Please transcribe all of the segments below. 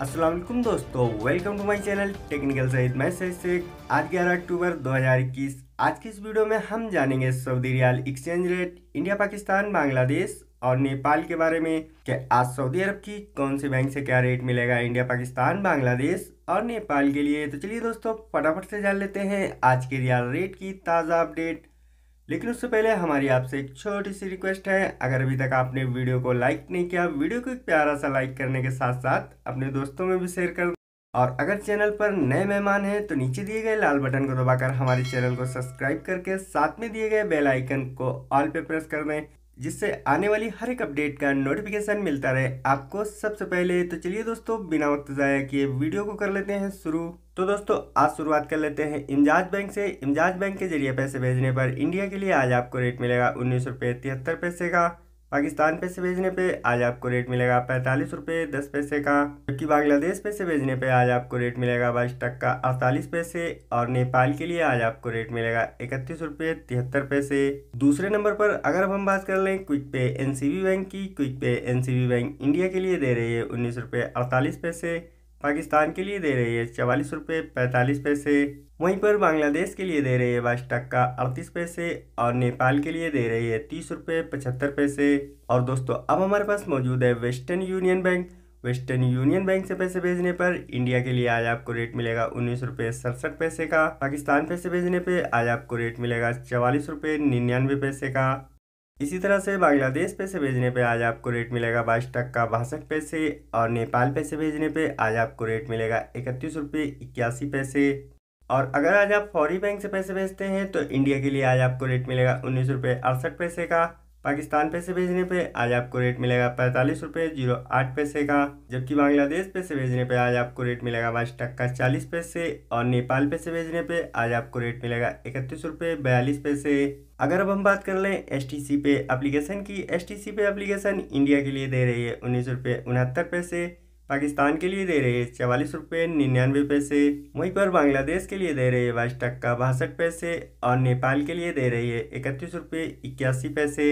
असलम दोस्तों welcome to my channel technical सहित मैं सहित से आज ग्यारह अक्टूबर 2021 आज की इस वीडियो में हम जानेंगे Saudi riyal exchange rate India Pakistan Bangladesh और नेपाल के बारे में कि आज सऊदी अरब की कौन से बैंक से क्या रेट मिलेगा इंडिया पाकिस्तान बांग्लादेश और नेपाल के लिए तो चलिए दोस्तों फटाफट से जान लेते हैं आज के रियाल रेट की ताज़ा अपडेट लेकिन उससे पहले हमारी आपसे एक छोटी सी रिक्वेस्ट है अगर अभी तक आपने वीडियो को लाइक नहीं किया वीडियो को एक प्यारा सा लाइक करने के साथ साथ अपने दोस्तों में भी शेयर कर और अगर चैनल पर नए मेहमान हैं तो नीचे दिए गए लाल बटन को दबाकर हमारे चैनल को सब्सक्राइब करके साथ में दिए गए बेल आइकन को ऑल पे प्रेस कर दें जिससे आने वाली हर एक अपडेट का नोटिफिकेशन मिलता रहे आपको सबसे पहले तो चलिए दोस्तों बिना वक्त ज़ाया किए वीडियो को कर लेते हैं शुरू तो दोस्तों आज शुरुआत कर लेते हैं इमजाज बैंक से इमजाज बैंक के जरिए पैसे भेजने पर इंडिया के लिए आज आपको रेट मिलेगा उन्नीस रुपये तिहत्तर पैसे का पाकिस्तान पैसे भेजने पे आज आपको रेट मिलेगा पैंतालीस रुपये दस पैसे का जबकि बांग्लादेश पे से भेजने पे आज आपको रेट मिलेगा बाईस टक्का अड़तालीस पैसे और नेपाल के लिए आज आपको रेट मिलेगा इकतीस रुपये तिहत्तर पैसे दूसरे नंबर पर अगर हम बात कर लें क्विक पे एनसीबी बैंक की quick pay NCB bank India के लिए दे रही है उन्नीस रुपये अड़तालीस पैसे पाकिस्तान के लिए दे रही है चवालीस रुपये पैंतालीस पैसे वहीं पर बांग्लादेश के लिए दे रही है बाईस टक्का अड़तीस पैसे और नेपाल के लिए दे रही है तीस रुपये पचहत्तर पैसे और दोस्तों अब हमारे पास मौजूद है Western Union bank Western Union bank से पैसे भेजने पर इंडिया के लिए आज आपको रेट मिलेगा उन्नीस रुपये सड़सठ पैसे का पाकिस्तान पैसे भेजने पर आज आपको रेट मिलेगा चवालीस रुपये निन्यानवे पैसे का इसी तरह से बांग्लादेश पैसे भेजने पे आज आपको रेट मिलेगा बाईस टक्का बासठ पैसे और नेपाल पैसे भेजने पे आज आपको रेट मिलेगा इकतीस रुपये इक्यासी पैसे और अगर आज आप फौरी बैंक से पैसे भेजते हैं तो इंडिया के लिए आज आपको रेट मिलेगा उन्नीस रुपये अड़सठ पैसे का पाकिस्तान पैसे भेजने पे आज आपको रेट मिलेगा पैंतालीस रुपये जीरो आठ पैसे का जबकि बांग्लादेश पैसे भेजने पे आज आपको रेट मिलेगा बाईस टक्का चालीस पैसे और नेपाल पैसे भेजने पे आज आपको रेट मिलेगा इकतीस रुपये बयालीस पैसे अगर अब हम बात कर लें एस टी सी पे एप्लीकेशन की एस टी सी पे एप्लीकेशन इंडिया के लिए दे रही है उन्नीस रुपये उनहत्तर पैसे पाकिस्तान के लिए दे रहे हैं चवालीस रुपये निन्यानवे पैसे वहीं पर बांग्लादेश के लिए दे रहे हैं बाईस टक्का बासठ पैसे और नेपाल के लिए दे रही है इकतीस रुपये इक्यासी पैसे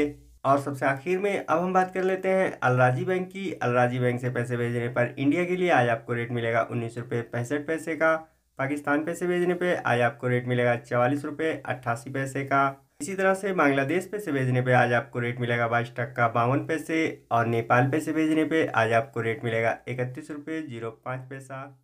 और सबसे आखिर में अब हम बात कर लेते हैं अलराजी बैंक की अलराजी बैंक से पैसे भेजने पर इंडिया के लिए आज आपको रेट मिलेगा उन्नीस रुपये पैंसठ पैसे का पाकिस्तान पैसे भेजने पर आज आपको रेट मिलेगा चवालीस रुपये अट्ठासी पैसे का इसी तरह से बांग्लादेश पे से भेजने पे आज आपको रेट मिलेगा बाईस टक्का बावन पैसे और नेपाल पे से भेजने पे आज आपको रेट मिलेगा इकतीस रुपये जीरो पाँच पैसा